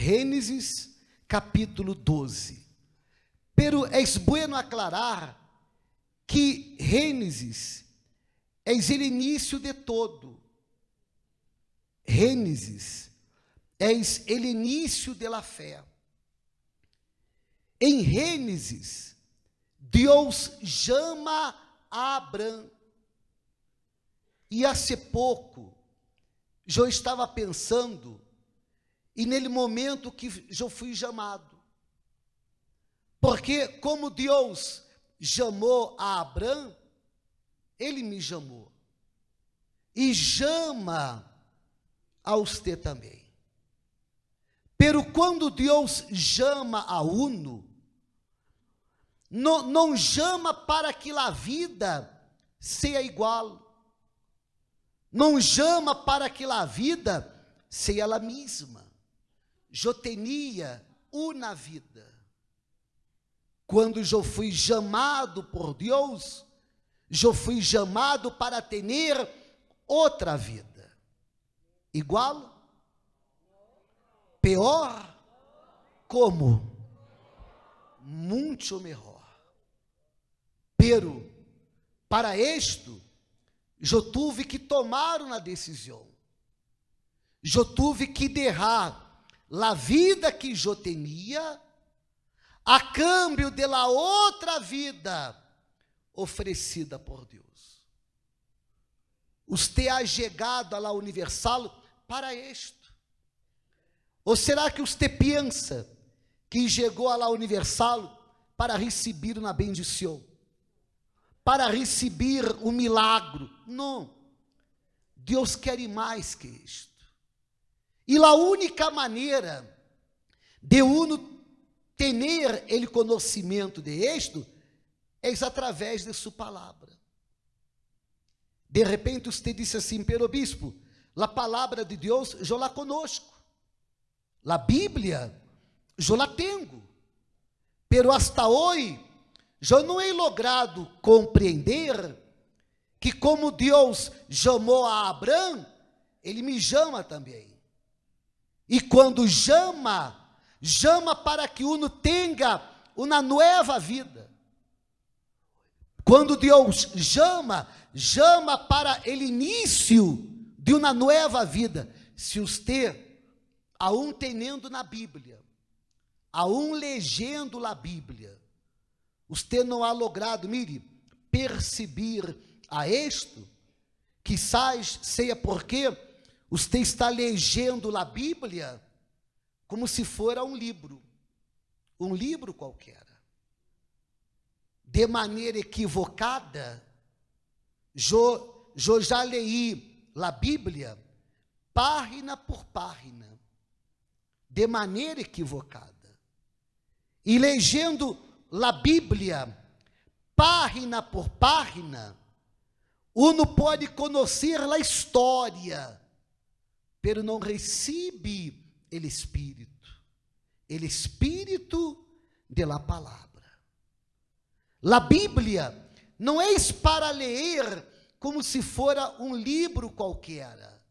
Gênesis capítulo 12. Pero es bueno aclarar que Gênesis é o início de todo. Gênesis é o início da fé. Em Gênesis, Deus chama a Abraão. E há pouco, eu estava pensando e nele momento que eu fui chamado. Porque como Deus chamou a Abraão, ele me chamou. E chama a você também. Pero quando Deus chama a uno, não, não chama para que a vida seja igual. Não chama para que a vida seja a mesma. Jotenia, uma vida. Quando eu fui chamado por Deus, eu fui chamado para ter outra vida. Igual? Pior? Como? Muito melhor. Pero, para isto, eu tive que tomar uma decisão. Eu tive que derrar la vida que eu temia, a câmbio de la outra vida oferecida por Deus. Usted ha chegado a la universal para isto? Ou será que usted pensa que chegou a la universal para receber uma bendição? Para receber um milagro? Não. Deus quer mais que isto. E a única maneira de uno ter ele conhecimento de isto é através de sua palavra. De repente, você disse assim, pero bispo, a palavra de Deus eu la conosco. La Bíblia eu la tenho. Pero hasta hoje já não he logrado compreender que como Deus chamou a Abraão, ele me chama também. E quando chama, chama para que uno tenha uma nova vida. Quando Deus chama, chama para o início de uma nova vida. Se você, um tenendo na Bíblia, a um legendo a Bíblia, você não ha logrado, mire, perceber a isto, quizás seja porquê. Você está legendo a Bíblia como se fora um livro, um livro qualquer. De maneira equivocada, eu, já leí a Bíblia página por página, de maneira equivocada. E legendo a Bíblia página por página, uno pode conhecer a história pero não recebe ele espírito, ele espírito de la palavra. La Bíblia não é para ler como se fora um livro qualquer.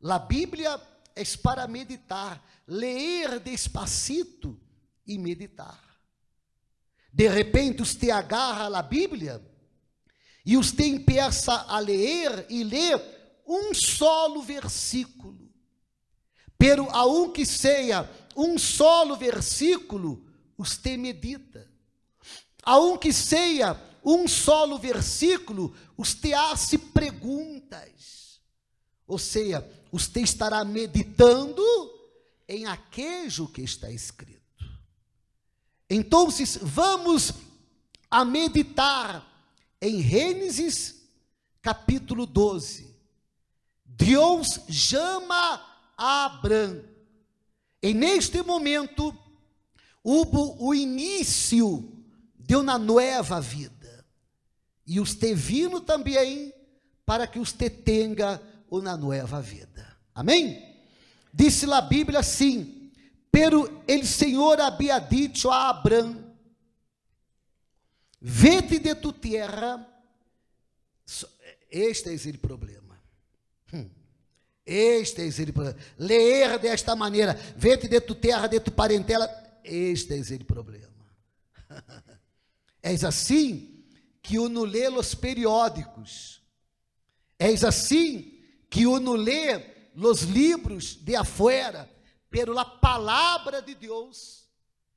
La Bíblia é para meditar, ler despacito e meditar. De repente, você agarra a Bíblia e os empieza a ler e ler um solo versículo. Pero que seja um solo versículo, te medita. que seja um solo versículo, usted hace perguntas. Ou seja, te estará meditando em aquejo que está escrito. Então, vamos a meditar em Gênesis capítulo 12 Deus chama Abraão. E neste momento, houve o início de uma nova vida. E os te vino também para que os te tenha uma nova vida. Amém? Disse a Bíblia assim: Pero el Senhor havia dito a Abraão: Vete de tu terra. Este é o problema Hum. Esteis ele problema. Ler desta maneira. Vete de tu terra, de tu parentela. Esteis ele problema. És assim que o no lê los periódicos. És assim que o no lê los livros de afuera. Pero la palavra de Deus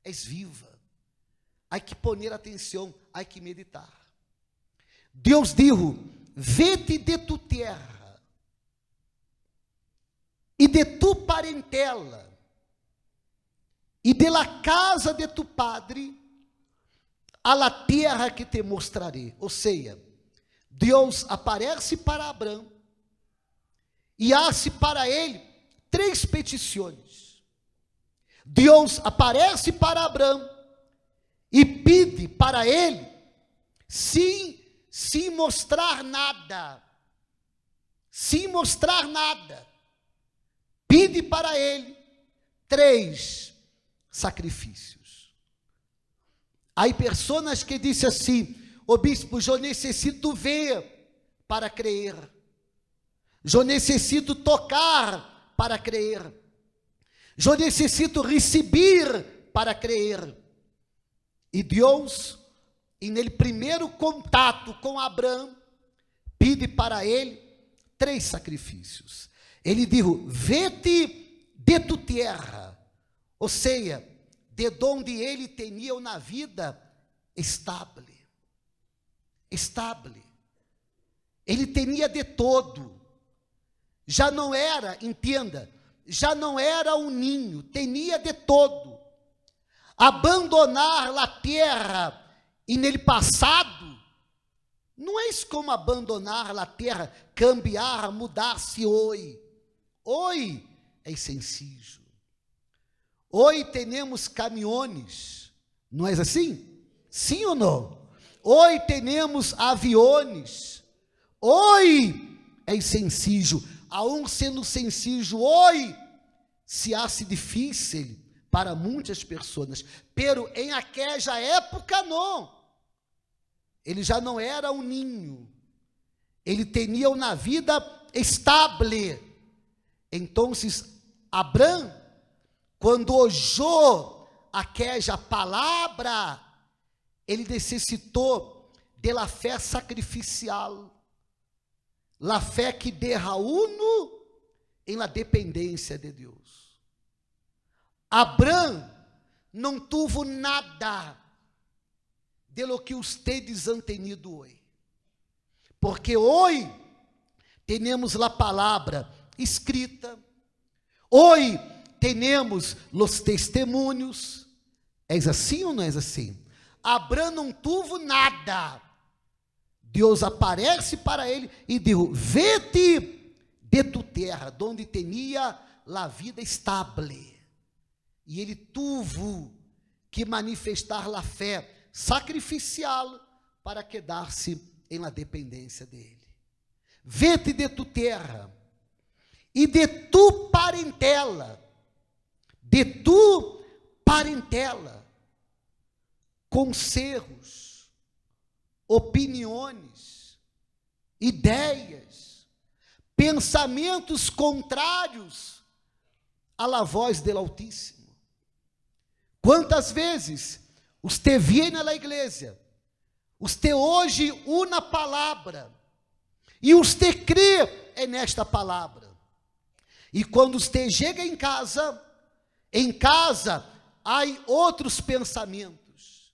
és viva. Há que poner atenção, há que meditar. Deus dijo: vete de tu terra e de tu parentela, e da casa de tu padre, à terra que te mostrarei. Ou seja, Deus aparece para Abraão e hace para ele três petições. Deus aparece para Abraão e pede para ele, sim sem mostrar nada, sem mostrar nada pide para ele três sacrifícios. Há pessoas que dizem assim: Ô bispo, eu necessito ver para crer, eu necessito tocar para crer, eu necessito receber para crer. E Deus, e nele primeiro contato com Abraão, pede para ele três sacrifícios. Ele disse, vete de tu terra, ou seja, de onde ele tinha uma vida estable, estable, ele tinha de todo, já não era, entenda, já não era um ninho, tinha de todo, abandonar a terra e nele passado, não é isso como abandonar a terra, cambiar, mudar-se hoje. Hoje é sensível. Hoje temos caminhões, não é assim? Sim ou não? Hoje temos aviões. Hoje é sensível. Aún sendo sensível, hoje se hace difícil para muitas pessoas, pero em aquela época não. Ele já não era um ninho. Ele tinha uma vida estable. Então, Abrão, quando a queja palavra, ele necessitou da fé sacrificial, la fé que uno em la dependência de Deus. Abrão não tuvo nada de lo que ustedes han tenido hoje, porque hoje temos a palavra escrita. Hoje temos os testemunhos. É assim ou não és assim? Abraão não tuvo nada. Deus aparece para ele e diz: Vete de tu terra, onde tenia la vida estable. E ele tuvo que manifestar la fé sacrificial para quedar-se em la dependência dele. Vete de tu terra e de tu parentela, de tu parentela, conselhos, opiniões, ideias, pensamentos contrários à voz do Altíssimo. Quantas vezes os te viene na igreja, os te hoje una palavra, e os te crê nesta palavra. E quando você chega em casa, em casa há outros pensamentos,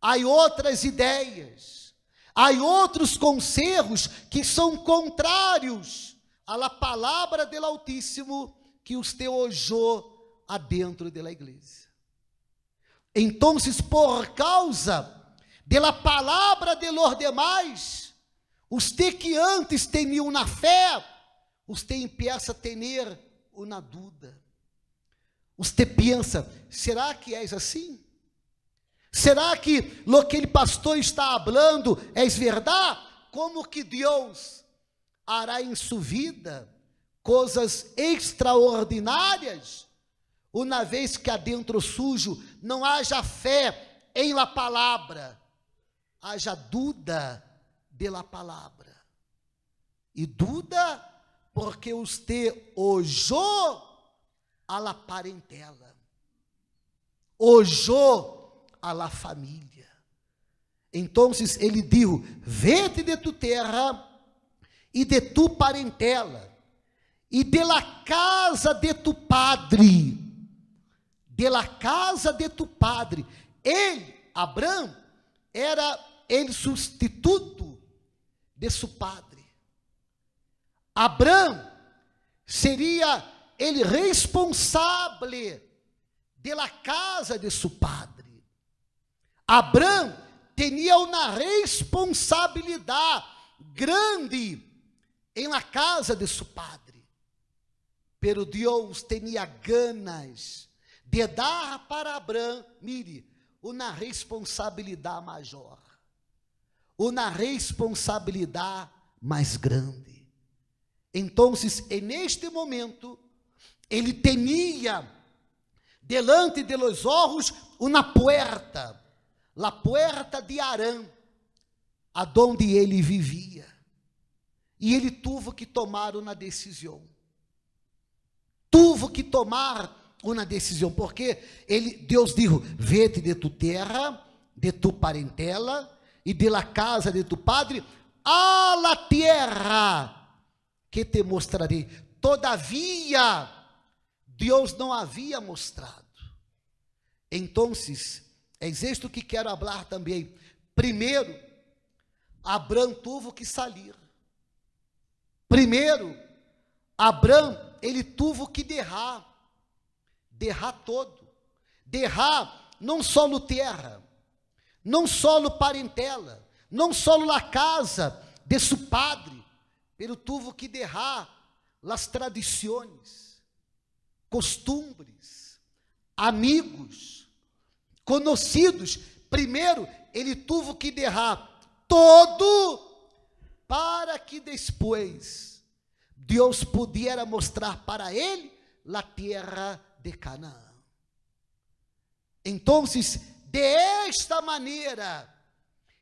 há outras ideias, há outros conselhos que são contrários à palavra do Altíssimo que os te hojeou adentro da igreja. Então, por causa da palavra de los demais, os que antes temiam na fé, Usted empieza a tener uma dúvida. Usted pensa, será que és assim? Será que no que ele pastor está falando é verdade? Como que Deus hará em sua vida coisas extraordinárias? Uma vez que adentro sujo não haja fé em la palavra, haja dúvida de la palavra. E dúvida porque os te a à parentela, a à família. Então ele disse: Vete de tu terra e de tu parentela, e de la casa de tu padre, de la casa de tu padre. Ele, Abraão, era ele substituto de seu padre. Abraão seria ele responsável pela casa de seu padre. Abraão tinha uma responsabilidade grande em la casa de seu padre. Pero Deus tinha ganas de dar para Abraão, mire, uma responsabilidade maior, uma responsabilidade mais grande. Então, neste momento, ele tinha delante de los ojos uma puerta, la puerta de Arã, aonde ele vivia. E ele tuvo que tomar uma decisão. Tuvo que tomar uma decisão, porque ele, Deus disse: Vete de tu terra, de tu parentela e de la casa de tu padre, a la tierra que te mostrarei. Todavia, Deus não havia mostrado. Então, é isto que quero falar também. Primeiro, Abraão tuvo que sair. Primeiro, Abraão, ele tuvo que derrar. Derrar todo. Derrar não só no terra, não só no parentela, não só na casa de seu padre, ele tuvo que derrar as tradições, costumbres, amigos, conhecidos. Primeiro, ele tuvo que derrar todo para que depois Deus pudiera mostrar para ele a terra de Canaã. Então, de esta maneira,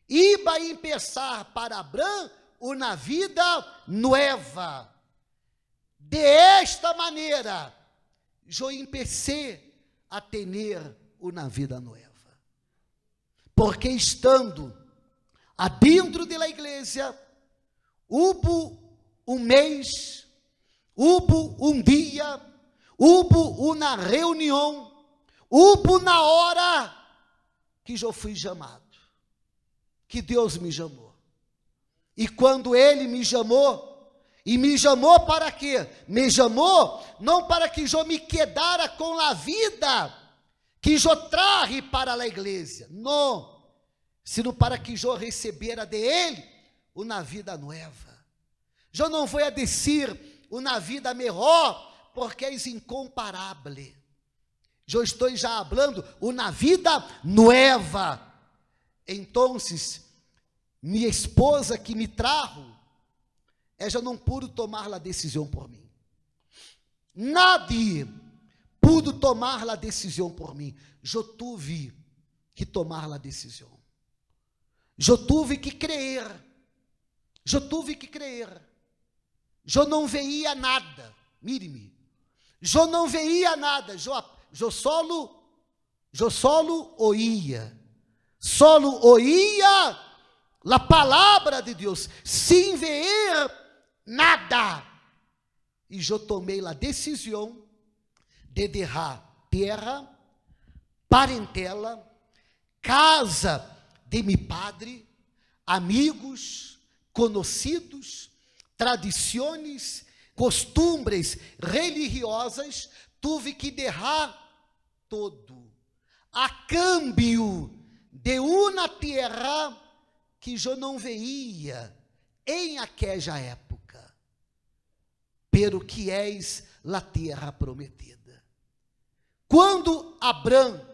iba a empezar para Abraão uma vida nova. De esta maneira, eu empecei a ter uma vida nova. Porque estando adentro da igreja, hubo um mês, hubo um dia, hubo uma reunião, hubo na hora que eu fui chamado, que Deus me chamou. E quando ele me chamou, e me chamou para quê? Me chamou não para que eu me quedara com a vida que eu trarre para a igreja, não, sino para que eu recebera de ele uma vida nova. Eu não vou a descer uma vida melhor, porque é incomparável. Eu estou já falando uma vida nova. Então, minha esposa que me trajo, ela é não pôde tomar a decisão por mim. Nadie pudo tomar a decisão por mim. Eu tive que tomar a decisão. Eu tive que crer. Eu tive que crer. Eu não veia nada. Mire-me. Eu não veia nada. Eu, eu solo, eu solo oía. Solo oía la palavra de Deus, sem ver nada. E eu tomei a decisão de derrar terra, parentela, casa de meu padre, amigos, conhecidos, tradições, costumbres religiosas, tive que derrar todo a câmbio de uma terra que Jó não veia em aquela época, pelo que és la terra prometida. Quando Abraão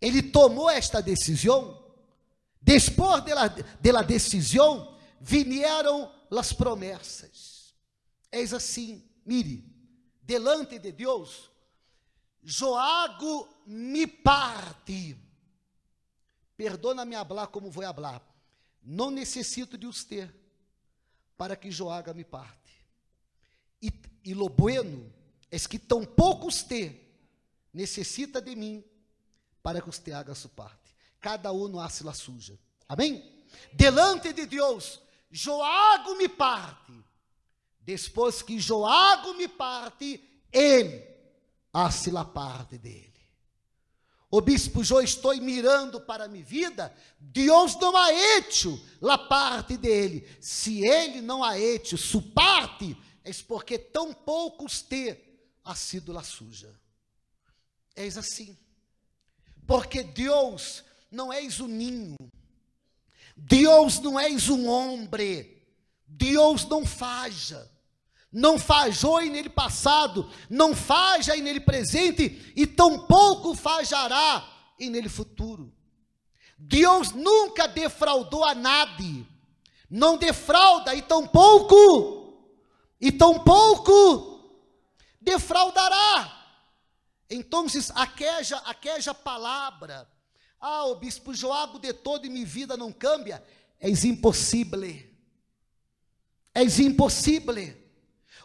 ele tomou esta decisão, depois dela decisão, vieram as promessas. Eis assim, mire, delante de Deus, Joago me parte. Perdona-me hablar como vou hablar não necessito de os ter para que Joaga me parte. E, e lo bueno es que tampouco os ter necessita de mim para que os te haga sua parte. Cada um no hace la suja. Amém? Delante de Deus, Joago me parte. Depois que Joago me parte, ele hace la parte dele. O bispo já estou mirando para a minha vida, Deus não a etio la parte dele. Se ele não aete su parte, é porque tão poucos ter a sido la suja. Eis assim. Porque Deus não és um ninho. Deus não és um homem. Deus não faja não fajoe nele passado, não faja nele presente e tampouco fajará em nele futuro. Deus nunca defraudou a nada, não defrauda e tampouco, e tampouco defraudará. Então, aqueja, aqueja palavra, ah, o bispo Joago de todo e minha vida não cambia, é impossível, é impossível.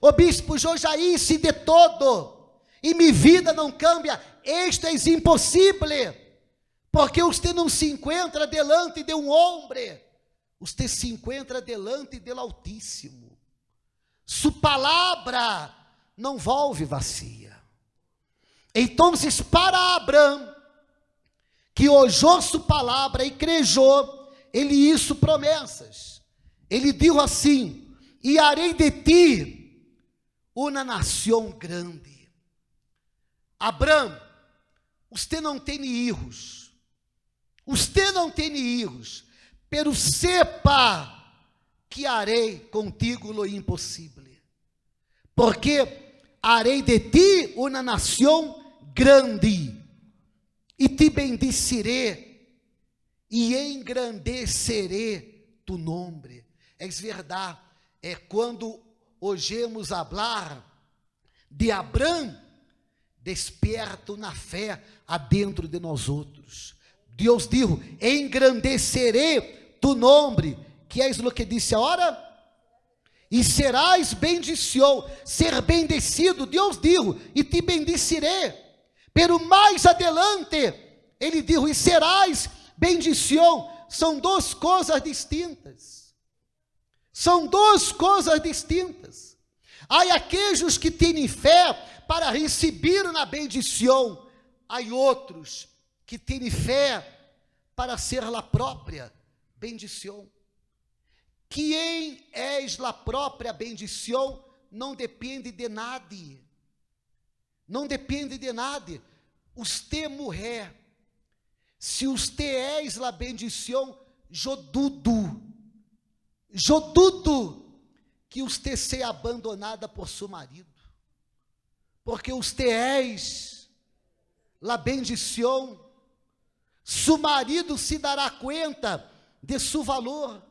O bispo se de todo, e minha vida não cambia, isto é impossível, porque você não se encontra delante de um homem, você se encontra delante do Altíssimo. Sua palavra não volve vacia. Então, para Abraão, que ojou sua palavra e crejou, ele isso promessas. Ele deu assim: E harei de ti uma nação grande. Abraão, você não tem erros. Você não tem erros. Pero sepa que harei contigo lo impossível. Porque harei de ti uma nação grande. E te bendicirei e engrandecerei tu nome. É verdade. É quando vamos falar de Abraão, desperto na fé adentro de nós outros. Deus disse: engrandecerei tu nome, que és o que disse a hora, e serás bendiciou, ser bendecido, Deus disse e te bendicirei. Pero mais adelante, ele disse e serás bendiciou, são duas coisas distintas. São duas coisas distintas. Há aqueles que têm fé para receber na bendição, há outros que têm fé para ser la própria bendição. Quem és la própria bendição não depende de nada. Não depende de nada. Usted morrer. Se usted és la bendição, jodudo Joduto, que os tecei é abandonada por seu marido, porque os teéis lá bendição, seu marido se dará conta de seu valor,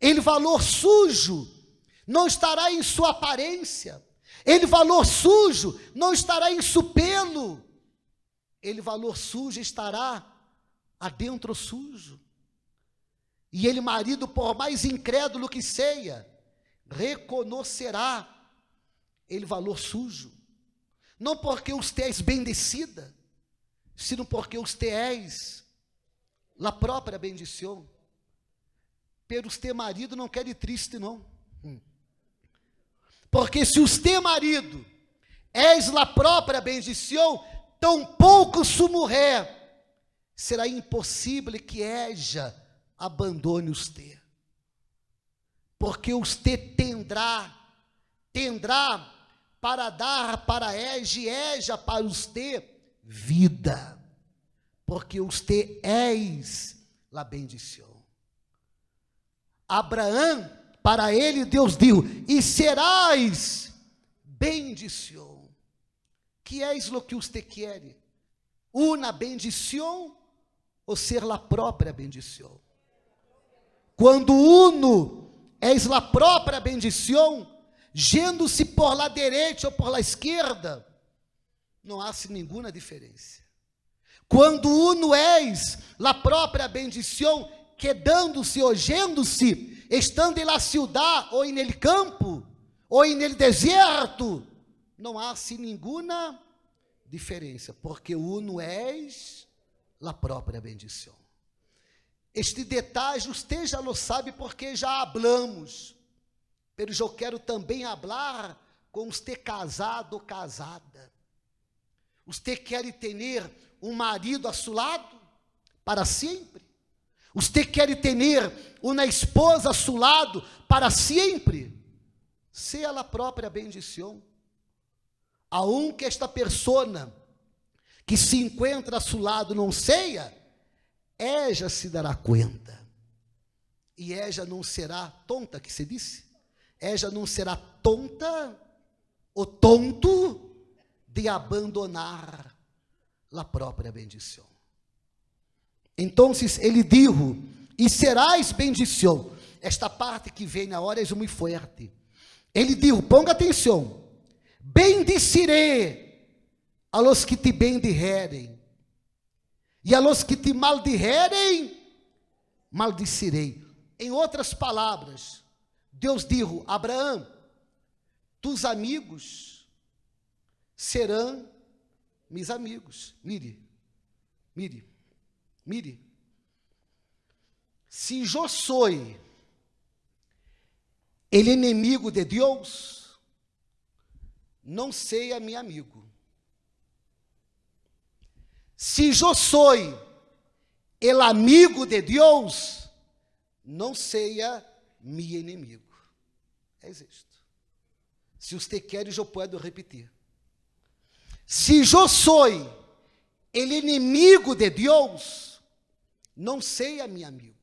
ele valor sujo, não estará em sua aparência, ele valor sujo, não estará em seu pelo, ele valor sujo estará adentro sujo. E ele, marido, por mais incrédulo que seja, reconocerá ele valor sujo. Não porque os és bendecida, sino porque os és la própria bendição. pelo ter marido não quer ir triste, não. Hum. Porque se os ter marido és la própria bendição, tampouco sua mulher será impossível que haja abandone os te. Porque os te tendrá, tendrá para dar para Ege, Eja para os te vida. Porque os te és la bendição. Abraão, para ele Deus deu, e serás bendição. Que és lo que os te quere? Una bendição ou ser la própria bendição? quando uno és la própria bendição, gendo-se por la direita ou por la esquerda, não há nenhuma diferença. Quando uno és la própria bendição, quedando-se ou gendo-se, estando em la ciudad ou em el campo, ou em el deserto, não há nenhuma diferença, porque uno és la própria bendição. Este detalhe você já não sabe porque já hablamos. Mas eu quero também hablar com usted casado ou casada. Você quer ter um marido a seu lado para sempre? Você quer ter uma esposa a seu lado para sempre? Se ela própria bendição. que esta persona que se encontra a seu lado não seja Eja se dará conta. E Eja não será tonta, que se disse? Eja não será tonta ou tonto de abandonar a própria bendição. Então ele disse E serás bendição. Esta parte que vem na hora é muito forte. Ele dijo: Ponga atenção. Bendicirei a los que te bendirem e a los que te maldirem maldicirei. Em outras palavras, Deus dijo: Abraão, tus amigos serão meus amigos. Mire, mire, mire. Se Josué, ele inimigo de Deus, não a meu amigo. Se eu sou el amigo de Deus, não seja meu inimigo. É isto. Se você quer, eu posso repetir. Se eu sou el inimigo de Deus, não seja meu amigo.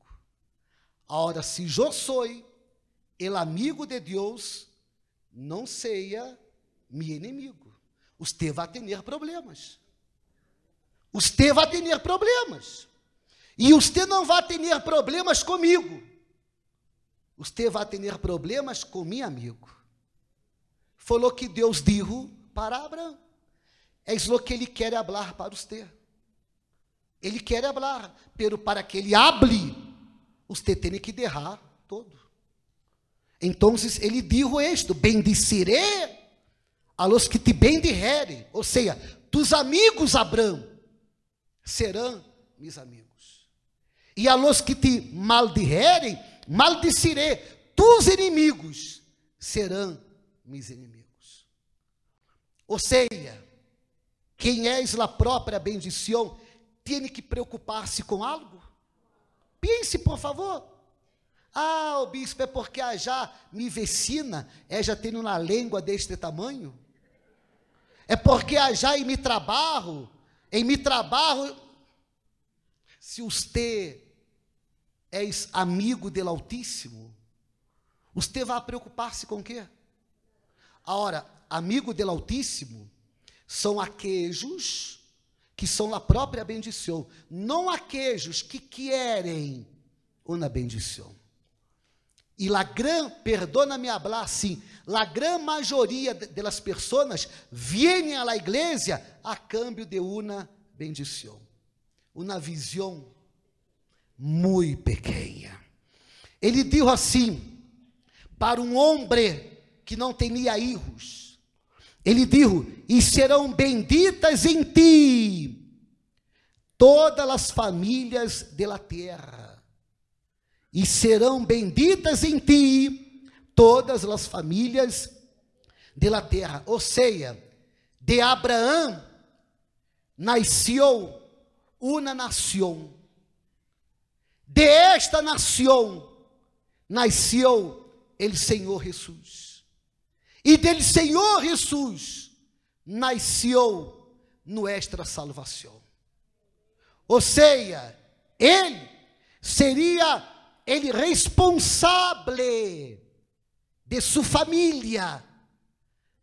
Agora, se eu sou el amigo de Deus, não seja meu inimigo. Você vai ter problemas. Você vai ter problemas. E você não vai ter problemas comigo. Você vai ter problemas com meu amigo. Falou que Deus disse para Abraão. É isso que ele quer falar para você. Ele quer falar, pero para que ele hable, você tem que derrar todo. Então ele disse isto: bendiciré a los que te bendirem, ou seja, tus amigos Abraão serão meus amigos. E a los que te maldirem, maldicirei, tus inimigos serão meus inimigos. Ou seja, quem és la própria bendição, tem que preocupar-se com algo? Pense, por favor. Ah, o bispo, é porque a já me vecina, é já tendo uma língua deste tamanho? É porque a já e me trabalho, em me trabalho, se você é amigo dela Altíssimo, você vai preocupar-se com quê? Ora, amigo dela Altíssimo são aquejos que são a própria bendição, não aquejos que querem uma bendição. E la grande, perdona-me hablar assim, la grande maioria das pessoas vêm à igreja a câmbio de uma bendição, uma visão muito pequena. Ele disse assim para um homem que não tinha erros. Ele disse: E serão benditas em ti todas as famílias da terra e serão benditas em ti todas as famílias da terra. Ou seja, de Abraão nasceu uma nação. De esta nação nasceu ele Senhor Jesus. E dele Senhor Jesus nasceu nuestra salvação. Ou seja, ele seria ele responsável de sua família,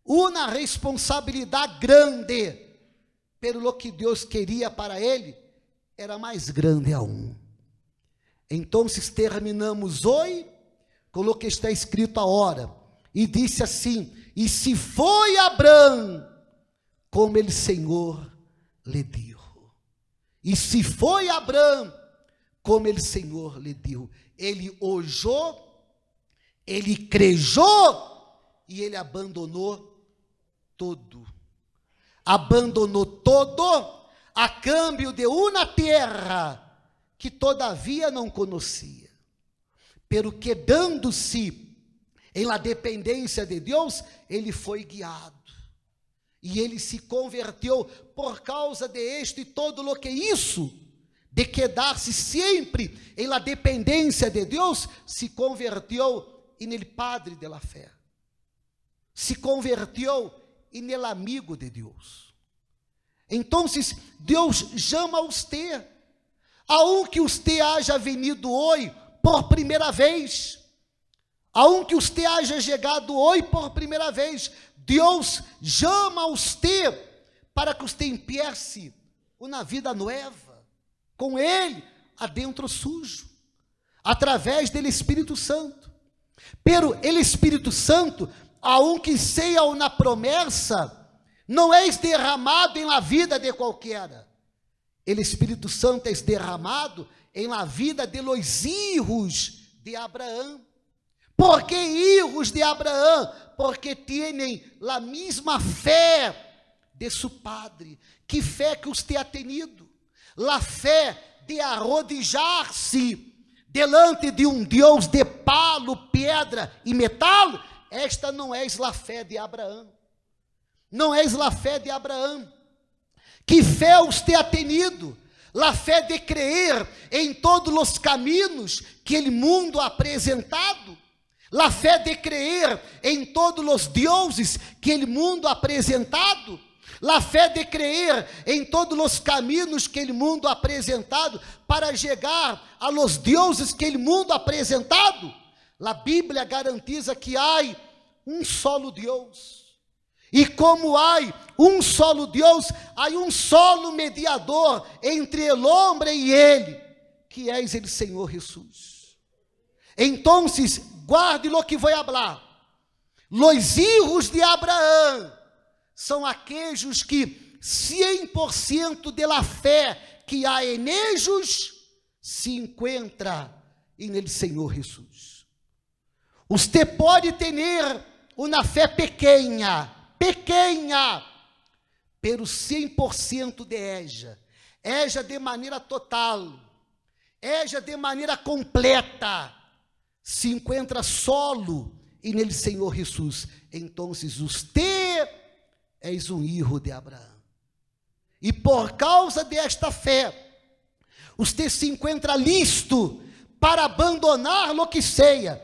uma responsabilidade grande pelo que Deus queria para ele, era mais grande a um. Então terminamos hoje com o que está escrito a hora, e disse assim: E se foi Abraão, como ele Senhor lhe deu. E se foi Abraão, como ele Senhor lhe deu. Ele ojou, ele crejou e ele abandonou todo. Abandonou todo a câmbio de uma terra que todavia não conhecia. Pelo que dando-se em la dependência de Deus, ele foi guiado. E ele se converteu por causa de este todo lo que isso de quedar-se sempre em la dependência de Deus, se convertiu em el padre de la fé. Se convertiu em el amigo de Deus. Então, Deus chama a um que que você haja venido hoje por primeira vez, a um que você haja chegado hoje por primeira vez, Deus chama os você para que você empiece uma vida nova com ele adentro sujo, através dele Espírito Santo. Pero ele Espírito Santo, aunque seja na promessa, não é derramado em la vida de qualquer. Ele Espírito Santo é derramado em la vida de los hijos de Abraão. Por que hijos de Abraão? Porque têm la mesma fé de seu padre. Que fé que os te ha tenido? la fé de arrodijar-se delante de um Deus de palo, pedra e metal, esta não é a fé de Abraão. Não é a fé de Abraão. Que fé os te atenido? tenido? La fé de crer em todos os caminhos que ele mundo apresentado? La fé de crer em todos os deuses que ele mundo apresentado? La fé de crer em todos os caminhos que o mundo apresentado para chegar a los deuses que o mundo apresentado. A Bíblia garantiza que há um solo Deus. E como há um solo Deus, há um solo mediador entre o homem e ele, que és o Senhor Jesus. Então, guarde lo que vou falar. Los hijos de Abraão são aqueles que 100% de fé que há em eles se encontra em ele Senhor Jesus. Você pode ter uma fé pequena, pequena, pelo 100% de eja, eja de maneira total, eja de maneira completa, se encontra solo e nele Senhor Jesus. Então, os te és um erro de Abraão. E por causa desta fé, Usted se encontra listo para abandonar lo que seja,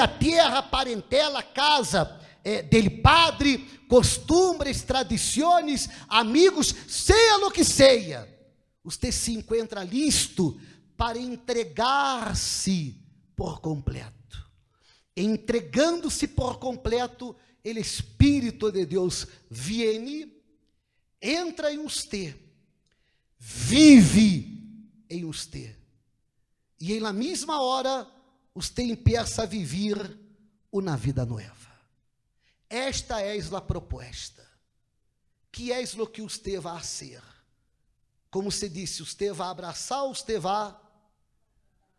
a terra, parentela, casa é, dele padre, costumbres, tradições, amigos, seja lo que seja. Usted se encontra listo para entregar-se por completo. Entregando-se por completo, ele é Espírito de Deus viene, entra em você, vive em você. E em na mesma hora, você empieza a viver uma vida nova. Esta é a proposta. Que é o que você vai ser? Como se disse, você vai abraçar, você vai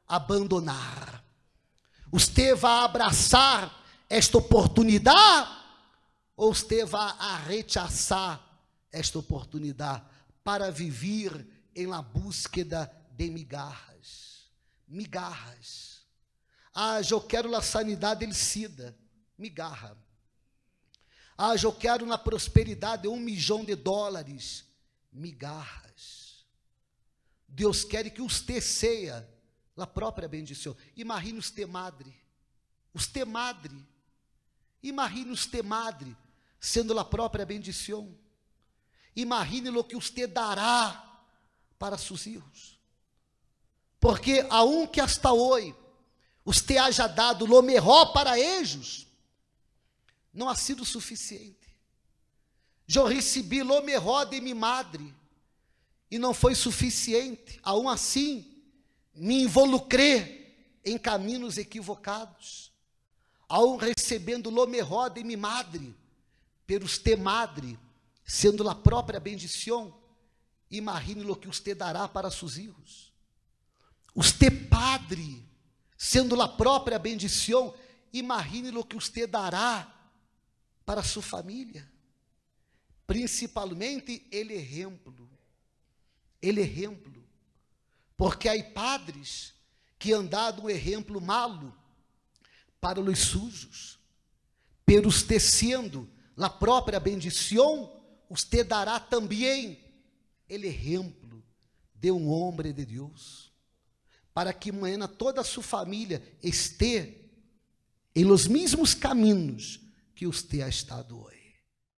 abandonar. Você vai abraçar esta oportunidade ou esteve a rechaçar esta oportunidade para viver em la búsqueda de migarras. Migarras. Ah, eu quero la sanidade del SIDA. Migarra. Ah, eu quero na prosperidade um milhão de dólares. Migarras. Deus quer que os te ceia la própria bendição. Imagine os te madre. Os te madre. Imagine os te madre sendo la própria bendição. Imagine lo que você dará para seus filhos, Porque a um que hasta hoje você haja dado lo melhor para eles, não ha sido suficiente. já recebi lo melhor de minha madre e não foi suficiente. a um assim, me involucrei em caminhos equivocados. a um recebendo lo melhor de minha madre, pelos te madre, sendo la própria bendição, imagine lo que usted dará para sus os Usted padre, sendo la própria bendição, imagine lo que usted dará para sua família. Principalmente ele exemplo. Ele exemplo. Porque há padres que andaram um exemplo malo para os sujos, pelos tecendo la própria bendição os te dará também Ele é exemplo de um homem de Deus, para que amanhã toda a sua família esteja em los mesmos caminhos que os te ha estado hoje.